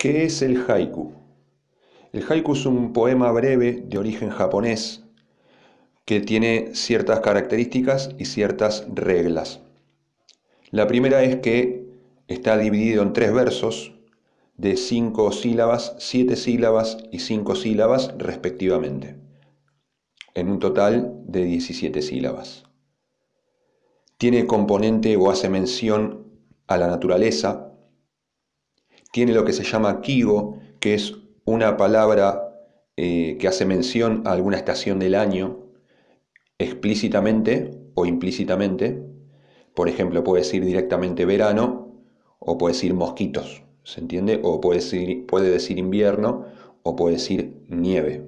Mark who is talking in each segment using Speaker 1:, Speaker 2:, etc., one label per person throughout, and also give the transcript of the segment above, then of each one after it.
Speaker 1: ¿Qué es el haiku? El haiku es un poema breve de origen japonés que tiene ciertas características y ciertas reglas. La primera es que está dividido en tres versos de cinco sílabas, siete sílabas y cinco sílabas respectivamente, en un total de 17 sílabas. Tiene componente o hace mención a la naturaleza, tiene lo que se llama Kigo, que es una palabra eh, que hace mención a alguna estación del año, explícitamente o implícitamente. Por ejemplo, puede decir directamente verano o puede decir mosquitos, ¿se entiende? O puede decir invierno o puede decir nieve.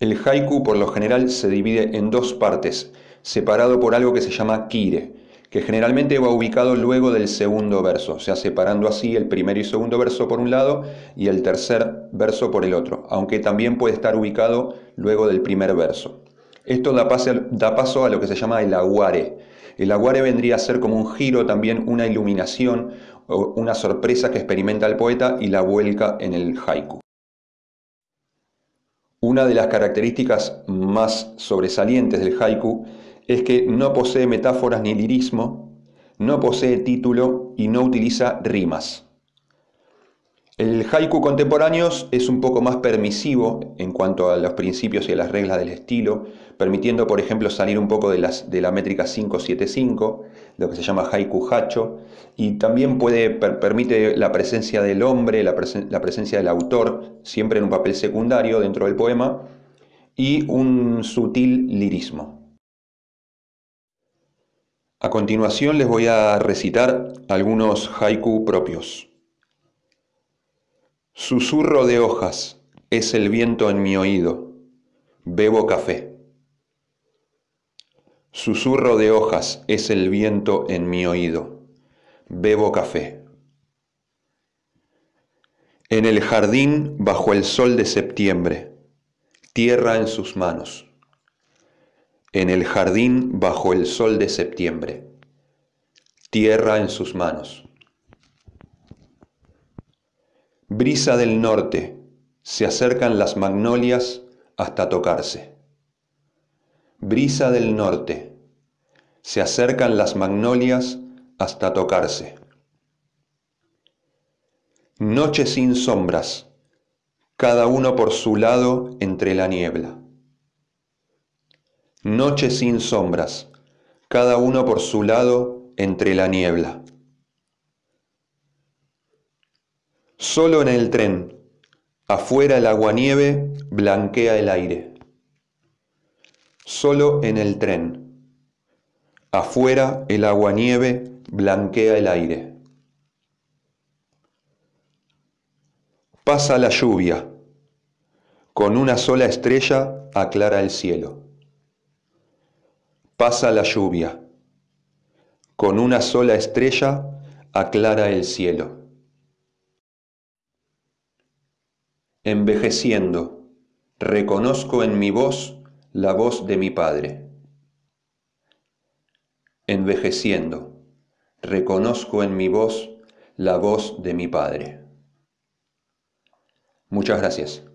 Speaker 1: El haiku por lo general se divide en dos partes, separado por algo que se llama kire, que generalmente va ubicado luego del segundo verso, o sea, separando así el primer y segundo verso por un lado y el tercer verso por el otro, aunque también puede estar ubicado luego del primer verso. Esto da, da paso a lo que se llama el aguare. El aguare vendría a ser como un giro, también una iluminación, o una sorpresa que experimenta el poeta y la vuelca en el haiku. Una de las características más sobresalientes del haiku es que no posee metáforas ni lirismo, no posee título y no utiliza rimas. El haiku contemporáneo es un poco más permisivo en cuanto a los principios y a las reglas del estilo, permitiendo, por ejemplo, salir un poco de, las, de la métrica 575, lo que se llama haiku hacho, y también puede, permite la presencia del hombre, la presencia del autor, siempre en un papel secundario dentro del poema, y un sutil lirismo. A continuación les voy a recitar algunos haiku propios. Susurro de hojas es el viento en mi oído. Bebo café. Susurro de hojas es el viento en mi oído. Bebo café. En el jardín bajo el sol de septiembre. Tierra en sus manos en el jardín bajo el sol de septiembre, tierra en sus manos. Brisa del norte, se acercan las magnolias hasta tocarse. Brisa del norte, se acercan las magnolias hasta tocarse. Noche sin sombras, cada uno por su lado entre la niebla noche sin sombras, cada uno por su lado entre la niebla. Solo en el tren, afuera el aguanieve blanquea el aire. Solo en el tren, afuera el aguanieve blanquea el aire. Pasa la lluvia, con una sola estrella aclara el cielo. Pasa la lluvia. Con una sola estrella aclara el cielo. Envejeciendo, reconozco en mi voz la voz de mi Padre. Envejeciendo, reconozco en mi voz la voz de mi Padre. Muchas gracias.